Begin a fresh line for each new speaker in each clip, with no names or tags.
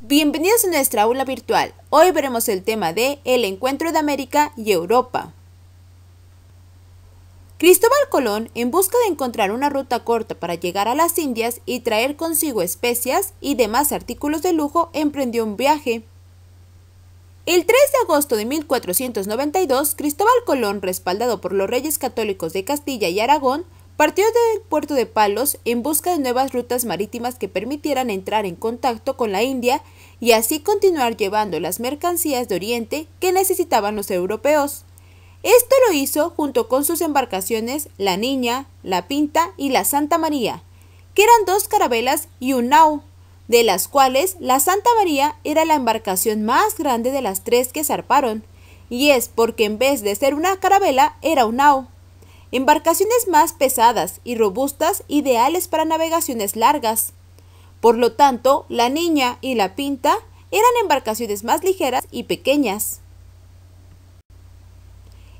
Bienvenidos a nuestra aula virtual. Hoy veremos el tema de El encuentro de América y Europa. Cristóbal Colón, en busca de encontrar una ruta corta para llegar a las Indias y traer consigo especias y demás artículos de lujo, emprendió un viaje. El 3 de agosto de 1492, Cristóbal Colón, respaldado por los reyes católicos de Castilla y Aragón, Partió del puerto de Palos en busca de nuevas rutas marítimas que permitieran entrar en contacto con la India y así continuar llevando las mercancías de Oriente que necesitaban los europeos. Esto lo hizo junto con sus embarcaciones La Niña, La Pinta y La Santa María, que eran dos carabelas y un nao, de las cuales la Santa María era la embarcación más grande de las tres que zarparon, y es porque en vez de ser una carabela era un nao embarcaciones más pesadas y robustas ideales para navegaciones largas. Por lo tanto, la niña y la pinta eran embarcaciones más ligeras y pequeñas.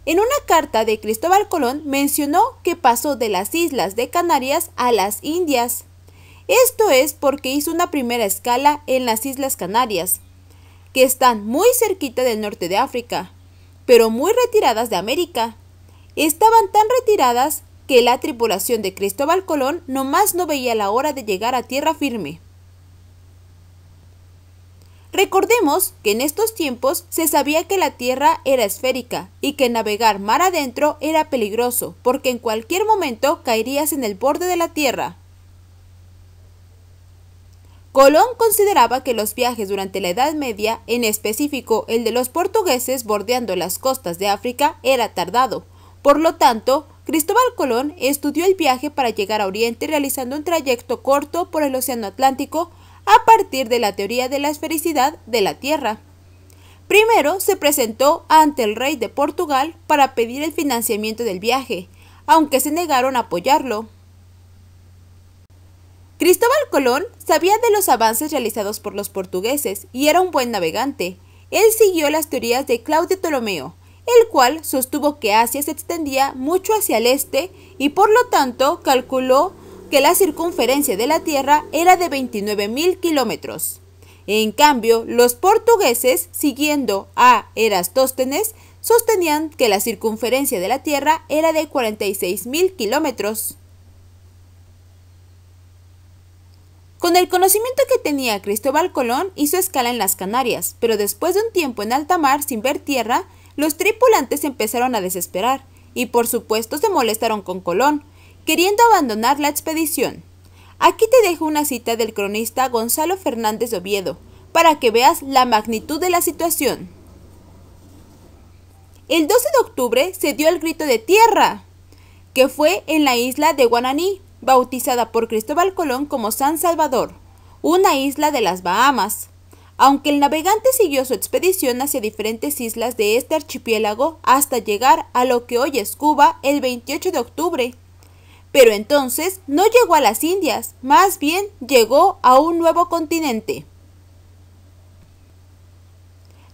En una carta de Cristóbal Colón mencionó que pasó de las islas de Canarias a las Indias. Esto es porque hizo una primera escala en las Islas Canarias, que están muy cerquita del norte de África, pero muy retiradas de América estaban tan retiradas que la tripulación de Cristóbal Colón nomás no veía la hora de llegar a tierra firme. Recordemos que en estos tiempos se sabía que la Tierra era esférica y que navegar mar adentro era peligroso porque en cualquier momento caerías en el borde de la Tierra. Colón consideraba que los viajes durante la Edad Media, en específico el de los portugueses bordeando las costas de África, era tardado, por lo tanto, Cristóbal Colón estudió el viaje para llegar a Oriente realizando un trayecto corto por el Océano Atlántico a partir de la teoría de la esfericidad de la Tierra. Primero se presentó ante el rey de Portugal para pedir el financiamiento del viaje, aunque se negaron a apoyarlo. Cristóbal Colón sabía de los avances realizados por los portugueses y era un buen navegante. Él siguió las teorías de Claudio Ptolomeo, el cual sostuvo que Asia se extendía mucho hacia el este y por lo tanto calculó que la circunferencia de la Tierra era de 29.000 kilómetros. En cambio, los portugueses, siguiendo a Erastóstenes, sostenían que la circunferencia de la Tierra era de 46.000 kilómetros. Con el conocimiento que tenía Cristóbal Colón, hizo escala en las Canarias, pero después de un tiempo en alta mar sin ver tierra, los tripulantes empezaron a desesperar y por supuesto se molestaron con Colón, queriendo abandonar la expedición. Aquí te dejo una cita del cronista Gonzalo Fernández de Oviedo, para que veas la magnitud de la situación. El 12 de octubre se dio el grito de tierra, que fue en la isla de Guananí, bautizada por Cristóbal Colón como San Salvador, una isla de las Bahamas aunque el navegante siguió su expedición hacia diferentes islas de este archipiélago hasta llegar a lo que hoy es Cuba el 28 de octubre. Pero entonces no llegó a las Indias, más bien llegó a un nuevo continente.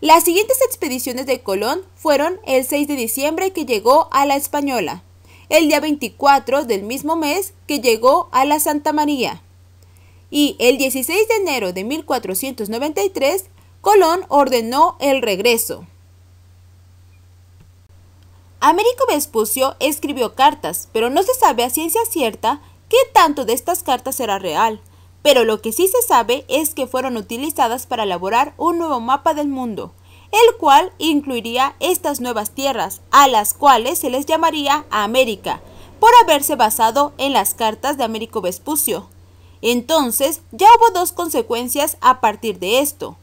Las siguientes expediciones de Colón fueron el 6 de diciembre que llegó a la Española, el día 24 del mismo mes que llegó a la Santa María, y el 16 de enero de 1493 Colón ordenó el regreso. Américo Vespucio escribió cartas, pero no se sabe a ciencia cierta qué tanto de estas cartas era real, pero lo que sí se sabe es que fueron utilizadas para elaborar un nuevo mapa del mundo, el cual incluiría estas nuevas tierras, a las cuales se les llamaría América, por haberse basado en las cartas de Américo Vespucio, entonces ya hubo dos consecuencias a partir de esto.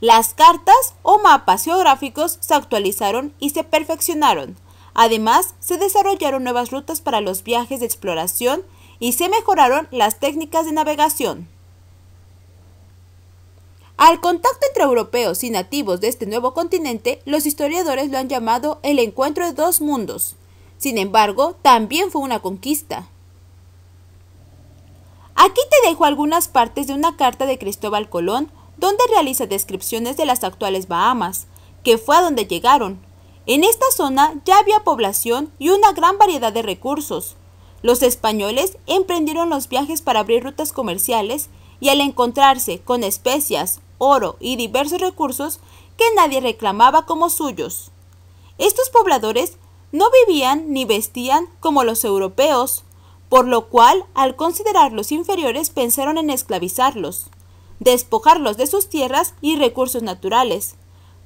Las cartas o mapas geográficos se actualizaron y se perfeccionaron. Además, se desarrollaron nuevas rutas para los viajes de exploración y se mejoraron las técnicas de navegación. Al contacto entre europeos y nativos de este nuevo continente, los historiadores lo han llamado el encuentro de dos mundos. Sin embargo, también fue una conquista. Aquí te dejo algunas partes de una carta de Cristóbal Colón donde realiza descripciones de las actuales Bahamas, que fue a donde llegaron. En esta zona ya había población y una gran variedad de recursos. Los españoles emprendieron los viajes para abrir rutas comerciales y al encontrarse con especias, oro y diversos recursos que nadie reclamaba como suyos. Estos pobladores no vivían ni vestían como los europeos, por lo cual, al considerarlos inferiores, pensaron en esclavizarlos, despojarlos de sus tierras y recursos naturales.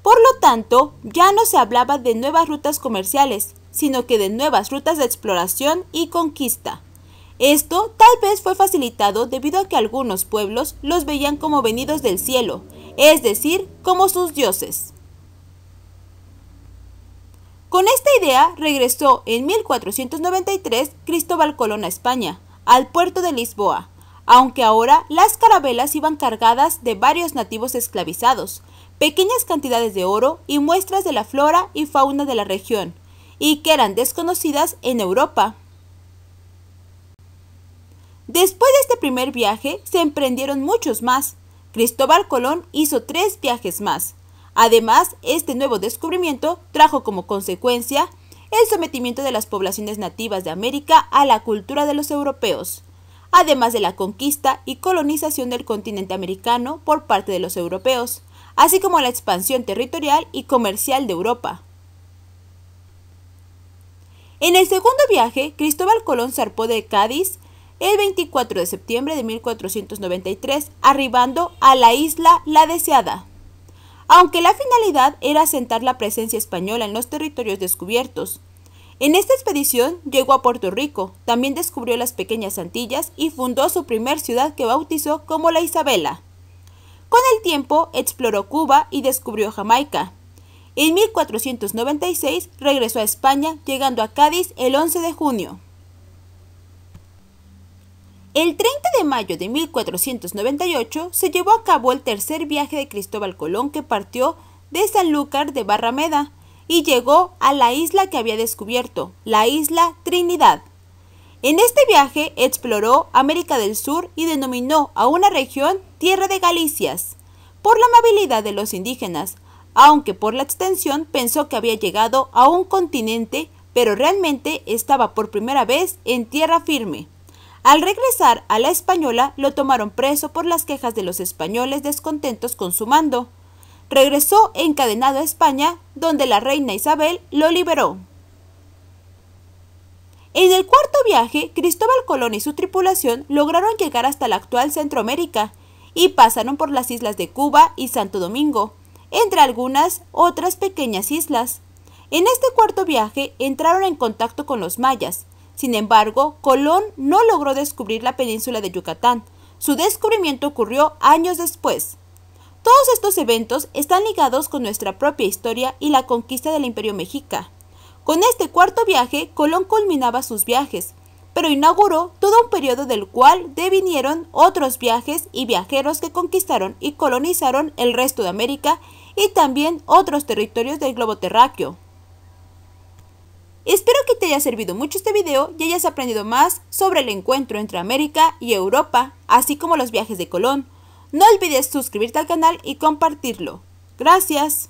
Por lo tanto, ya no se hablaba de nuevas rutas comerciales, sino que de nuevas rutas de exploración y conquista. Esto tal vez fue facilitado debido a que algunos pueblos los veían como venidos del cielo, es decir, como sus dioses. Con esta idea regresó en 1493 Cristóbal Colón a España, al puerto de Lisboa, aunque ahora las carabelas iban cargadas de varios nativos esclavizados, pequeñas cantidades de oro y muestras de la flora y fauna de la región, y que eran desconocidas en Europa. Después de este primer viaje se emprendieron muchos más. Cristóbal Colón hizo tres viajes más, Además, este nuevo descubrimiento trajo como consecuencia el sometimiento de las poblaciones nativas de América a la cultura de los europeos, además de la conquista y colonización del continente americano por parte de los europeos, así como la expansión territorial y comercial de Europa. En el segundo viaje, Cristóbal Colón zarpó de Cádiz el 24 de septiembre de 1493, arribando a la isla La Deseada aunque la finalidad era asentar la presencia española en los territorios descubiertos. En esta expedición llegó a Puerto Rico, también descubrió las pequeñas Antillas y fundó su primer ciudad que bautizó como la Isabela. Con el tiempo exploró Cuba y descubrió Jamaica. En 1496 regresó a España, llegando a Cádiz el 11 de junio. El 30 de mayo de 1498 se llevó a cabo el tercer viaje de Cristóbal Colón que partió de Sanlúcar de Barrameda y llegó a la isla que había descubierto, la isla Trinidad. En este viaje exploró América del Sur y denominó a una región Tierra de Galicias, por la amabilidad de los indígenas, aunque por la extensión pensó que había llegado a un continente, pero realmente estaba por primera vez en tierra firme. Al regresar a la Española, lo tomaron preso por las quejas de los españoles descontentos con su mando. Regresó encadenado a España, donde la reina Isabel lo liberó. En el cuarto viaje, Cristóbal Colón y su tripulación lograron llegar hasta la actual Centroamérica y pasaron por las islas de Cuba y Santo Domingo, entre algunas otras pequeñas islas. En este cuarto viaje entraron en contacto con los mayas, sin embargo, Colón no logró descubrir la península de Yucatán. Su descubrimiento ocurrió años después. Todos estos eventos están ligados con nuestra propia historia y la conquista del Imperio Mexica. Con este cuarto viaje, Colón culminaba sus viajes, pero inauguró todo un periodo del cual devinieron otros viajes y viajeros que conquistaron y colonizaron el resto de América y también otros territorios del globo terráqueo. Espero que te haya servido mucho este video y hayas aprendido más sobre el encuentro entre América y Europa, así como los viajes de Colón. No olvides suscribirte al canal y compartirlo. Gracias.